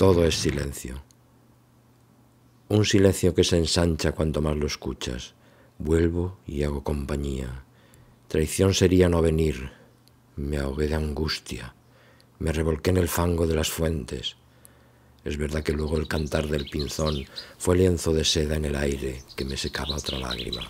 Todo es silencio. Un silencio que se ensancha cuanto más lo escuchas. Vuelvo y hago compañía. Traición sería no venir. Me ahogué de angustia. Me revolqué en el fango de las fuentes. Es verdad que luego el cantar del pinzón fue lienzo de seda en el aire que me secaba otra lágrima.